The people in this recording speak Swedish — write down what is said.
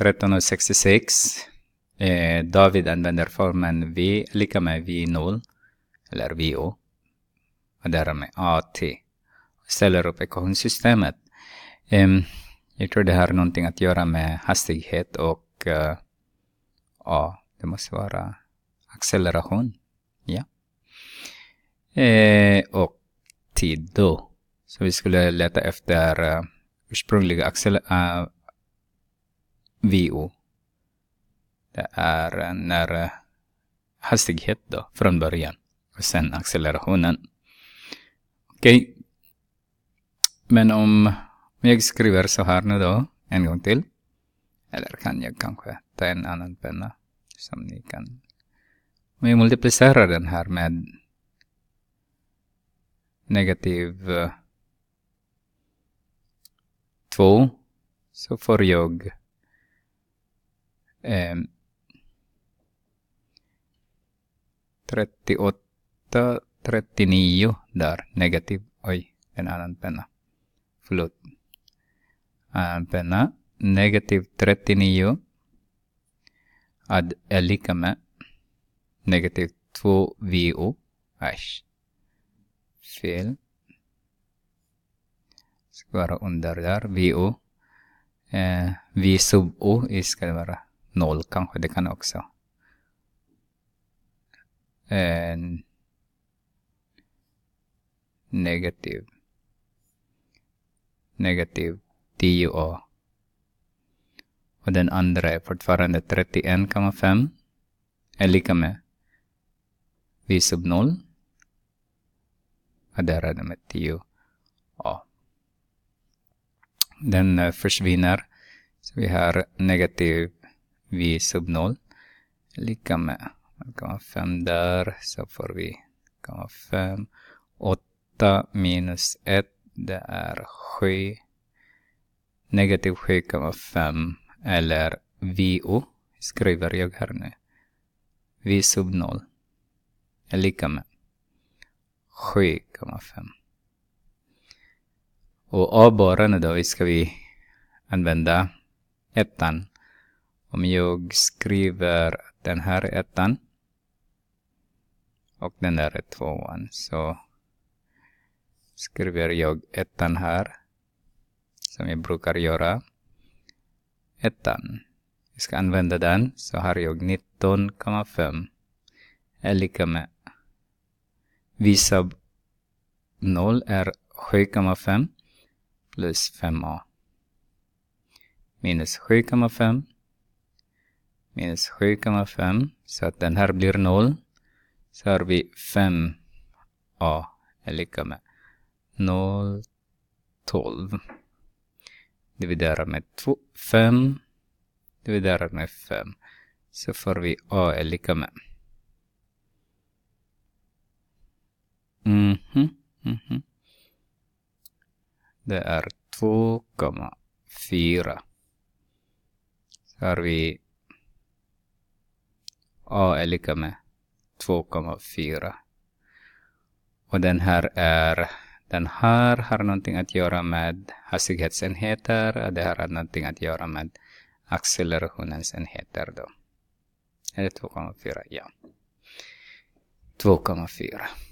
1366. Eh, David använder formen V lika med V0, eller VO, och därmed AT. Ställer upp ekvationssystemet. Eh, jag tror det har någonting att göra med hastighet och eh, ja, det måste vara acceleration. Ja. Eh, och tid då. Så vi skulle leta efter uh, ursprungliga accel uh, eh, VO. Det är när eh, hastighet då, från början. Och sen accelerationen. Okej. Okay. Men om jag skriver så här nu då, en gång till. Eller kan jag kanske ta en annan penna som ni kan. Om jag multiplicerar den här med negativ 2 eh, så får jag 38, 39 där, negativ. Oj, en annan penna. Förlåt. Annan penna. Negativ 39 ad, är lika med negativ 2 VO. Äsch. Fel. Ska vara under där, VO. Eh, v sub O ska det vara noll kanske, det kan också. En negativ. Negativ 10 a och den andra är fortfarande 31,5 är lika med v sub 0. Och där är det med 10 a. Den eh, försvinner. Så vi har negativ vi sub 0 lika med, det där, så får vi, det 8 minus 1, det är 7. Negativ 7,5 eller VO skriver jag här nu. V sub 0 är lika med 7,5. Och avborrande då, ska vi använda ettan om jag skriver den här ettan och den där är tvåan. Så skriver jag ettan här, som jag brukar göra. Ettan. Jag ska använda den, så har jag 19,5 är lika med V 0 är 7,5 plus 5a minus 7,5 minus 7,5 så att den här blir 0. Så har vi 5a är lika med 0, 12. Dividerar med 2, 5 dividerat med 5 så får vi a är lika med mm -hmm, mm -hmm. Det är 2,4. Så har vi A är lika med 2,4. Och den här är den här har någonting att göra med hastighetsenheter. Det här har någonting att göra med accelerationens enheter då. Är det 2,4? Ja. 2,4.